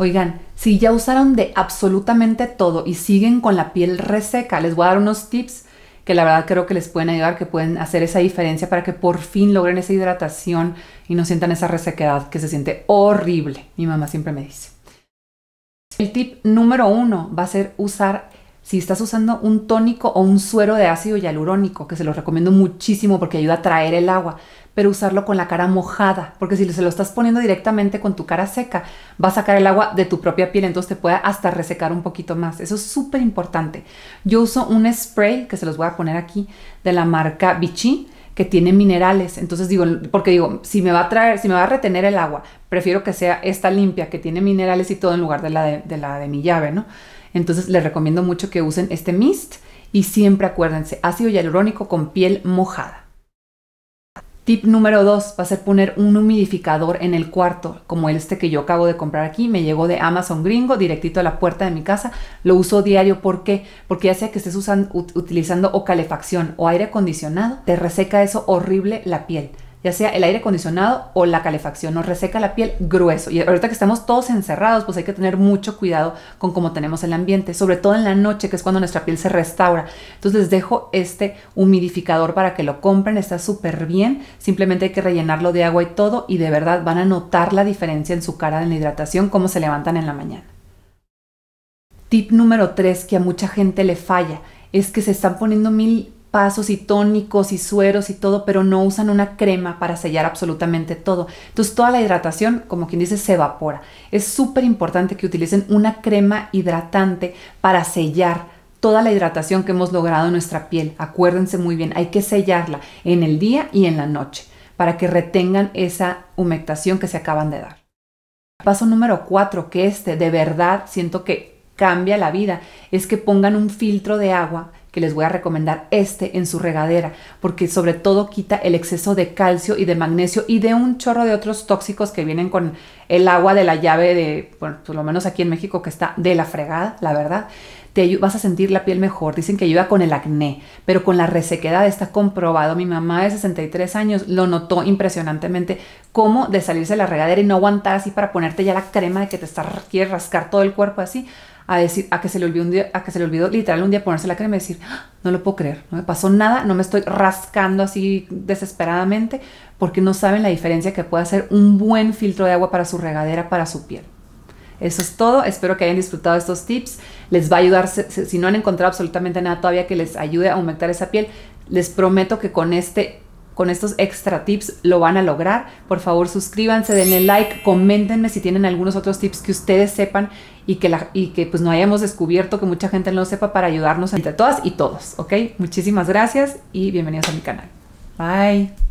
Oigan, si ya usaron de absolutamente todo y siguen con la piel reseca, les voy a dar unos tips que la verdad creo que les pueden ayudar, que pueden hacer esa diferencia para que por fin logren esa hidratación y no sientan esa resequedad que se siente horrible. Mi mamá siempre me dice. El tip número uno va a ser usar si estás usando un tónico o un suero de ácido hialurónico, que se los recomiendo muchísimo porque ayuda a traer el agua, pero usarlo con la cara mojada, porque si se lo estás poniendo directamente con tu cara seca, va a sacar el agua de tu propia piel, entonces te puede hasta resecar un poquito más. Eso es súper importante. Yo uso un spray, que se los voy a poner aquí, de la marca Vichy, que tiene minerales. Entonces digo, porque digo, si me va a traer, si me va a retener el agua, prefiero que sea esta limpia, que tiene minerales y todo, en lugar de la de, de la de mi llave, ¿no? Entonces les recomiendo mucho que usen este mist y siempre acuérdense, ácido hialurónico con piel mojada. Tip número 2 va a ser poner un humidificador en el cuarto, como este que yo acabo de comprar aquí, me llegó de Amazon gringo, directito a la puerta de mi casa, lo uso diario, ¿por qué? Porque ya sea que estés usando, utilizando o calefacción o aire acondicionado, te reseca eso horrible la piel ya sea el aire acondicionado o la calefacción, nos reseca la piel grueso. Y ahorita que estamos todos encerrados, pues hay que tener mucho cuidado con cómo tenemos el ambiente, sobre todo en la noche, que es cuando nuestra piel se restaura. Entonces les dejo este humidificador para que lo compren, está súper bien, simplemente hay que rellenarlo de agua y todo y de verdad van a notar la diferencia en su cara en la hidratación, cómo se levantan en la mañana. Tip número 3 que a mucha gente le falla es que se están poniendo mil pasos y tónicos y sueros y todo, pero no usan una crema para sellar absolutamente todo. Entonces toda la hidratación, como quien dice, se evapora. Es súper importante que utilicen una crema hidratante para sellar toda la hidratación que hemos logrado en nuestra piel. Acuérdense muy bien, hay que sellarla en el día y en la noche para que retengan esa humectación que se acaban de dar. Paso número cuatro que este de verdad siento que cambia la vida, es que pongan un filtro de agua que les voy a recomendar este en su regadera, porque sobre todo quita el exceso de calcio y de magnesio y de un chorro de otros tóxicos que vienen con el agua de la llave de, por lo menos aquí en México que está de la fregada, la verdad vas a sentir la piel mejor. Dicen que ayuda con el acné, pero con la resequedad está comprobado. Mi mamá de 63 años lo notó impresionantemente, cómo de salirse de la regadera y no aguantar así para ponerte ya la crema de que te está, rascar todo el cuerpo así, a decir, a que se le olvidó un a que se le olvidó literal un día ponerse la crema y decir, ah, no lo puedo creer, no me pasó nada, no me estoy rascando así desesperadamente, porque no saben la diferencia que puede hacer un buen filtro de agua para su regadera, para su piel. Eso es todo. Espero que hayan disfrutado estos tips. Les va a ayudar, si no han encontrado absolutamente nada todavía que les ayude a aumentar esa piel, les prometo que con este con estos extra tips lo van a lograr. Por favor, suscríbanse, denle like, comentenme si tienen algunos otros tips que ustedes sepan y que, la, y que pues no hayamos descubierto, que mucha gente no lo sepa para ayudarnos entre todas y todos, ¿ok? Muchísimas gracias y bienvenidos a mi canal. Bye.